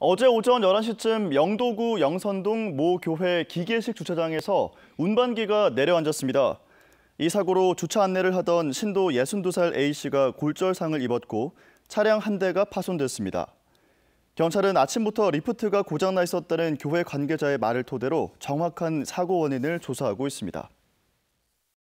어제 오전 11시쯤 영도구 영선동 모 교회 기계식 주차장에서 운반기가 내려앉았습니다. 이 사고로 주차 안내를 하던 신도 62살 A씨가 골절상을 입었고 차량 한 대가 파손됐습니다. 경찰은 아침부터 리프트가 고장나 있었다는 교회 관계자의 말을 토대로 정확한 사고 원인을 조사하고 있습니다.